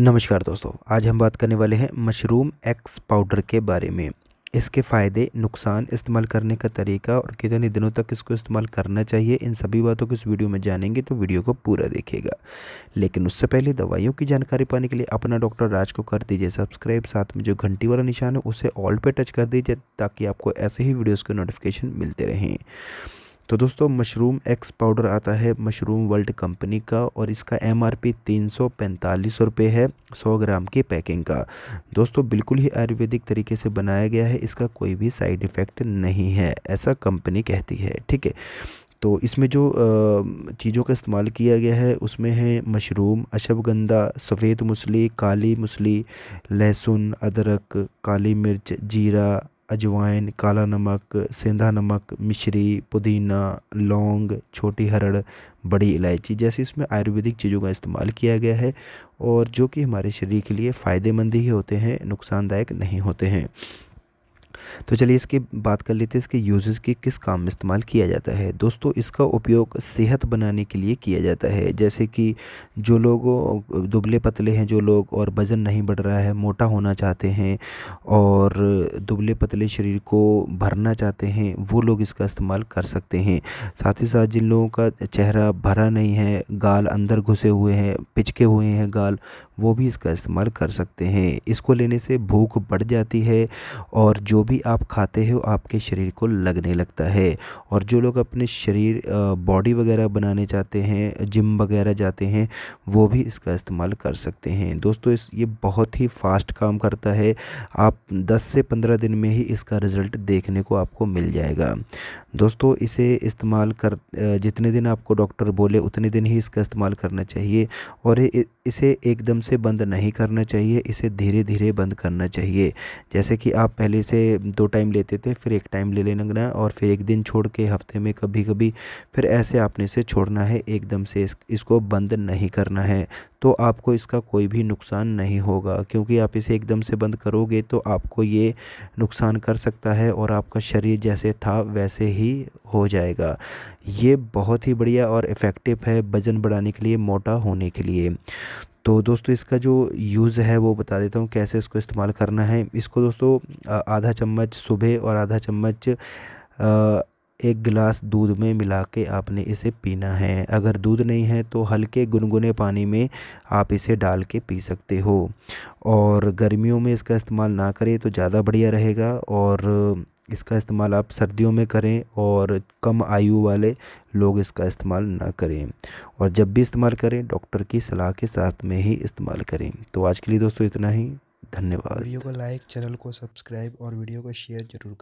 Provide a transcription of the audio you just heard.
नमस्कार दोस्तों आज हम बात करने वाले हैं मशरूम एक्स पाउडर के बारे में इसके फ़ायदे नुकसान इस्तेमाल करने का तरीका और कितने दिनों तक इसको इस्तेमाल करना चाहिए इन सभी बातों को इस वीडियो में जानेंगे तो वीडियो को पूरा देखेगा लेकिन उससे पहले दवाइयों की जानकारी पाने के लिए अपना डॉक्टर राज को कर दीजिए सब्सक्राइब साथ में जो घंटी वाला निशान है उसे ऑल पर टच कर दीजिए ताकि आपको ऐसे ही वीडियोज़ के नोटिफिकेशन मिलते रहें तो दोस्तों मशरूम एक्स पाउडर आता है मशरूम वर्ल्ड कंपनी का और इसका एम आर पी तीन सौ पैंतालीस रुपये है सौ ग्राम की पैकिंग का दोस्तों बिल्कुल ही आयुर्वेदिक तरीके से बनाया गया है इसका कोई भी साइड इफ़ेक्ट नहीं है ऐसा कंपनी कहती है ठीक है तो इसमें जो चीज़ों का इस्तेमाल किया गया है उसमें है मशरूम अशबगंदा सफ़ेद मुसली काली मुसली लहसुन अदरक काली मिर्च जीरा अजवाइन काला नमक सेंधा नमक मिश्री पुदीना लौंग छोटी हरड़ बड़ी इलायची जैसे इसमें आयुर्वेदिक चीज़ों का इस्तेमाल किया गया है और जो कि हमारे शरीर के लिए फ़ायदेमंद ही होते हैं नुकसानदायक नहीं होते हैं तो चलिए इसकी बात कर लेते हैं इसके यूजेस के किस काम में इस्तेमाल किया जाता है दोस्तों इसका उपयोग सेहत बनाने के लिए किया जाता है जैसे कि जो लोग दुबले पतले हैं जो लोग और वज़न नहीं बढ़ रहा है मोटा होना चाहते हैं और दुबले पतले शरीर को भरना चाहते हैं वो लोग इसका इस्तेमाल कर सकते हैं साथ ही साथ जिन लोगों का चेहरा भरा नहीं है गाल अंदर घुसे हुए हैं पिचके हुए हैं गाल वो भी इसका इस्तेमाल कर सकते हैं इसको लेने से भूख बढ़ जाती है और जो भी आप खाते हो आपके शरीर को लगने लगता है और जो लोग अपने शरीर बॉडी वगैरह बनाने चाहते हैं जिम वगैरह जाते हैं वो भी इसका इस्तेमाल कर सकते हैं दोस्तों इस ये बहुत ही फास्ट काम करता है आप 10 से 15 दिन में ही इसका रिज़ल्ट देखने को आपको मिल जाएगा दोस्तों इसे इस्तेमाल कर जितने दिन आपको डॉक्टर बोले उतने दिन ही इसका इस्तेमाल करना चाहिए और इसे एकदम से बंद नहीं करना चाहिए इसे धीरे धीरे बंद करना चाहिए जैसे कि आप पहले से दो टाइम लेते थे फिर एक टाइम ले लेना है और फिर एक दिन छोड़ के हफ्ते में कभी कभी फिर ऐसे आपने इसे छोड़ना है एकदम से इस, इसको बंद नहीं करना है तो आपको इसका कोई भी नुकसान नहीं होगा क्योंकि आप इसे एकदम से बंद करोगे तो आपको ये नुकसान कर सकता है और आपका शरीर जैसे था वैसे ही हो जाएगा ये बहुत ही बढ़िया और इफ़ेक्टिव है वज़न बढ़ाने के लिए मोटा होने के लिए तो दोस्तों इसका जो यूज़ है वो बता देता हूँ कैसे इसको इस्तेमाल करना है इसको दोस्तों आधा चम्मच सुबह और आधा चम्मच एक गिलास दूध में मिला के आपने इसे पीना है अगर दूध नहीं है तो हल्के गुनगुने पानी में आप इसे डाल के पी सकते हो और गर्मियों में इसका इस्तेमाल ना करें तो ज़्यादा बढ़िया रहेगा और इसका इस्तेमाल आप सर्दियों में करें और कम आयु वाले लोग इसका इस्तेमाल ना करें और जब भी इस्तेमाल करें डॉक्टर की सलाह के साथ में ही इस्तेमाल करें तो आज के लिए दोस्तों इतना ही धन्यवाद वीडियो को लाइक चैनल को सब्सक्राइब और वीडियो को शेयर जरूर करें